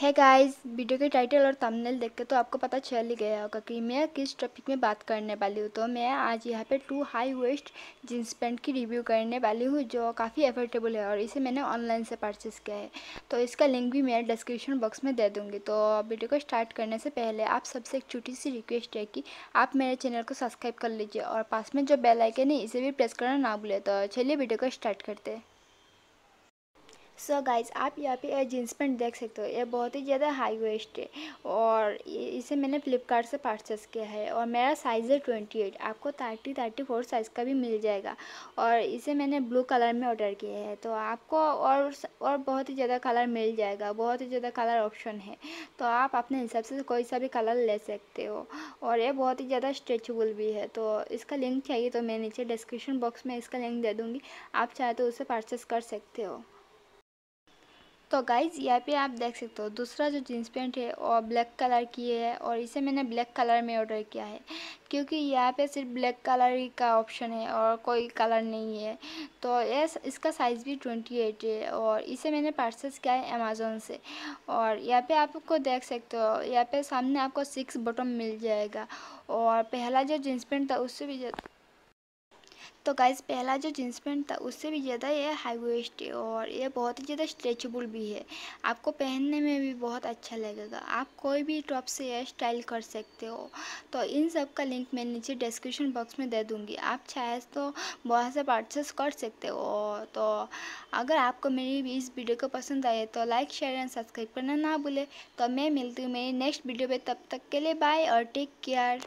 है guys video के title और थंबनेल देख के तो आपको पता चल ही गया होगा कि मैं किस टॉपिक में बात करने वाली हूँ तो मैं आज यहाँ पे two high waist jeans pant की रिव्यू करने वाली हूँ जो काफ़ी अफोर्डेबल है और इसे मैंने ऑनलाइन से परचेस किया है तो इसका लिंक भी मैं डिस्क्रिप्शन बॉक्स में दे दूँगी तो वीडियो को स्टार्ट करने से पहले आप सबसे एक छोटी सी रिक्वेस्ट है कि आप मेरे चैनल को सब्सक्राइब कर लीजिए और पास में जो बेलाइकन है इसे भी प्रेस करना ना भूलें तो चलिए वीडियो को स्टार्ट करते हैं सो so गाइज आप यहाँ पे जीन्स पेंट देख सकते हो ये बहुत ही ज़्यादा हाई वेस्ट है और इसे मैंने फ्लिपकार्ट से परचेस किया है और मेरा साइज़ है ट्वेंटी एट आपको थर्टी थर्टी फोर साइज़ का भी मिल जाएगा और इसे मैंने ब्लू कलर में ऑर्डर किया है तो आपको और और बहुत ही ज़्यादा कलर मिल जाएगा बहुत ही ज़्यादा कलर ऑप्शन है तो आप अपने हिसाब से कोई सा भी कलर ले सकते हो और ये बहुत ही ज़्यादा स्ट्रेचबल भी है तो इसका लिंक चाहिए तो मैं नीचे डिस्क्रिप्शन बॉक्स में इसका लिंक दे दूँगी आप चाहे तो उसे परचेस कर सकते हो तो गाइज़ यहाँ पे आप देख सकते हो दूसरा जो जीन्स पेंट है वो ब्लैक कलर की है और इसे मैंने ब्लैक कलर में ऑर्डर किया है क्योंकि यहाँ पे सिर्फ ब्लैक कलर ही का ऑप्शन है और कोई कलर नहीं है तो ये इसका साइज़ भी ट्वेंटी एट है और इसे मैंने परचेस किया है अमेज़ोन से और यहाँ पे आपको देख सकते हो यहाँ पे सामने आपको सिक्स बटन मिल जाएगा और पहला जो जीन्स पेंट था उससे भी तो गाइज पहला जो जींस पैंट था उससे भी ज़्यादा ये हाई वेस्ट है और ये बहुत ही ज़्यादा स्ट्रेचबल भी है आपको पहनने में भी बहुत अच्छा लगेगा आप कोई भी टॉप से यह स्टाइल कर सकते हो तो इन सब का लिंक मैं नीचे डिस्क्रिप्शन बॉक्स में दे दूँगी आप चाहे तो बहुत से परचेस कर सकते हो तो अगर आपको मेरी भी इस वीडियो को पसंद आए तो लाइक शेयर एंड सब्सक्राइब करना ना भूलें तो मैं मिलती हूँ मेरी नेक्स्ट वीडियो पर तब तक के लिए बाय और टेक केयर